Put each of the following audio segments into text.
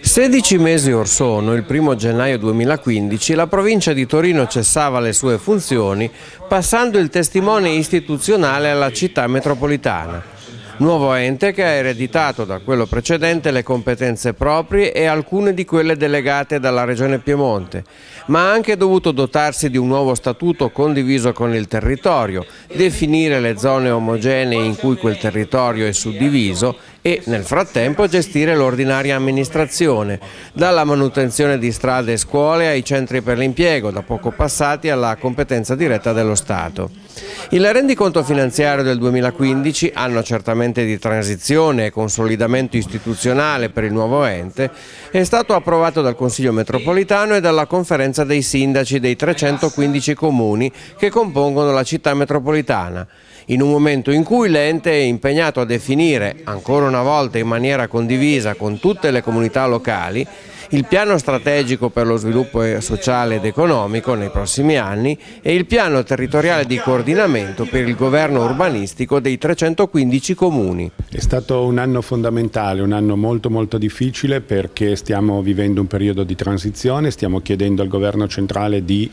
16 mesi or sono, il 1 gennaio 2015, la provincia di Torino cessava le sue funzioni passando il testimone istituzionale alla città metropolitana nuovo ente che ha ereditato da quello precedente le competenze proprie e alcune di quelle delegate dalla Regione Piemonte, ma ha anche dovuto dotarsi di un nuovo statuto condiviso con il territorio, definire le zone omogenee in cui quel territorio è suddiviso e nel frattempo gestire l'ordinaria amministrazione, dalla manutenzione di strade e scuole ai centri per l'impiego, da poco passati alla competenza diretta dello Stato. Il rendiconto finanziario del 2015, anno certamente di transizione e consolidamento istituzionale per il nuovo ente, è stato approvato dal Consiglio metropolitano e dalla conferenza dei sindaci dei 315 comuni che compongono la città metropolitana in un momento in cui l'ente è impegnato a definire, ancora una volta in maniera condivisa con tutte le comunità locali, il piano strategico per lo sviluppo sociale ed economico nei prossimi anni e il piano territoriale di coordinamento coordinamento per il governo urbanistico dei 315 comuni. È stato un anno fondamentale, un anno molto molto difficile perché stiamo vivendo un periodo di transizione, stiamo chiedendo al governo centrale di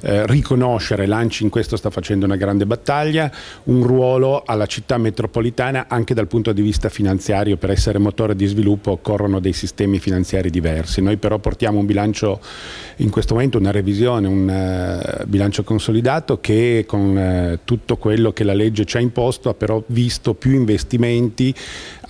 eh, riconoscere, l'ANCI in questo sta facendo una grande battaglia, un ruolo alla città metropolitana anche dal punto di vista finanziario, per essere motore di sviluppo occorrono dei sistemi finanziari diversi, noi però portiamo un bilancio in questo momento, una revisione, un uh, bilancio consolidato che con eh, tutto quello che la legge ci ha imposto, ha però visto più investimenti,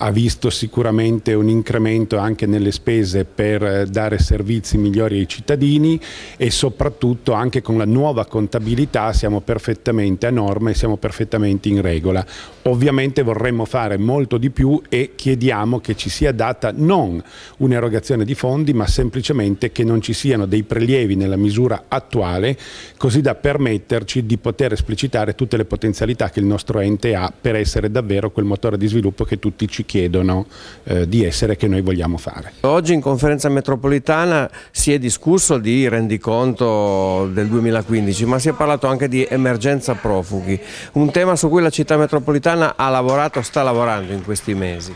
ha visto sicuramente un incremento anche nelle spese per eh, dare servizi migliori ai cittadini e soprattutto anche con la nuova contabilità siamo perfettamente a norma e siamo perfettamente in regola. Ovviamente vorremmo fare molto di più e chiediamo che ci sia data non un'erogazione di fondi ma semplicemente che non ci siano dei prelievi nella misura attuale così da permetterci di poter esplicitare tutte le potenzialità che il nostro ente ha per essere davvero quel motore di sviluppo che tutti ci chiedono eh, di essere e che noi vogliamo fare. Oggi in conferenza metropolitana si è discusso di rendiconto del 2015 ma si è parlato anche di emergenza profughi, un tema su cui la città metropolitana ha lavorato, sta lavorando in questi mesi.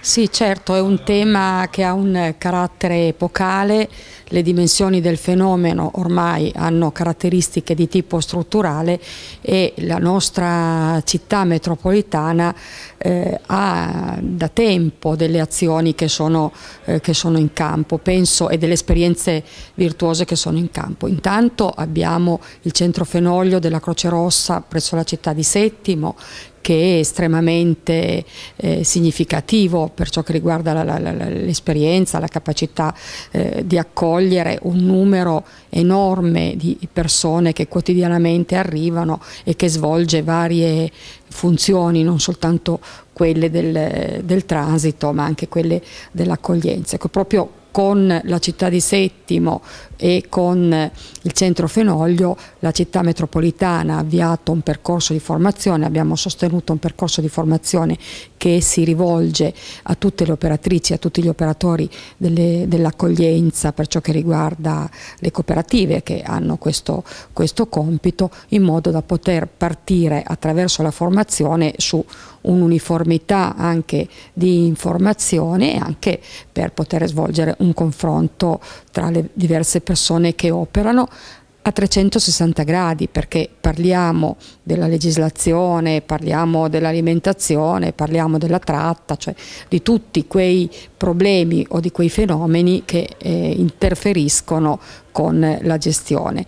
Sì certo è un tema che ha un carattere epocale le dimensioni del fenomeno ormai hanno caratteristiche di tipo strutturale e la nostra città metropolitana eh, ha da tempo delle azioni che sono, eh, che sono in campo penso, e delle esperienze virtuose che sono in campo. Intanto abbiamo il centro fenoglio della Croce Rossa presso la città di Settimo che è estremamente eh, significativo per ciò che riguarda l'esperienza, la, la, la capacità eh, di accogliere un numero enorme di persone che quotidianamente arrivano e che svolge varie funzioni, non soltanto quelle del, del transito ma anche quelle dell'accoglienza. Ecco, proprio con la città di Settimo e con il centro Fenoglio la città metropolitana ha avviato un percorso di formazione, abbiamo sostenuto un percorso di formazione che si rivolge a tutte le operatrici, a tutti gli operatori dell'accoglienza per ciò che riguarda le cooperative che hanno questo, questo compito in modo da poter partire attraverso la formazione su un'uniformità anche di informazione e anche per poter svolgere un un confronto tra le diverse persone che operano a 360 gradi perché parliamo della legislazione, parliamo dell'alimentazione, parliamo della tratta, cioè di tutti quei problemi o di quei fenomeni che eh, interferiscono con la gestione.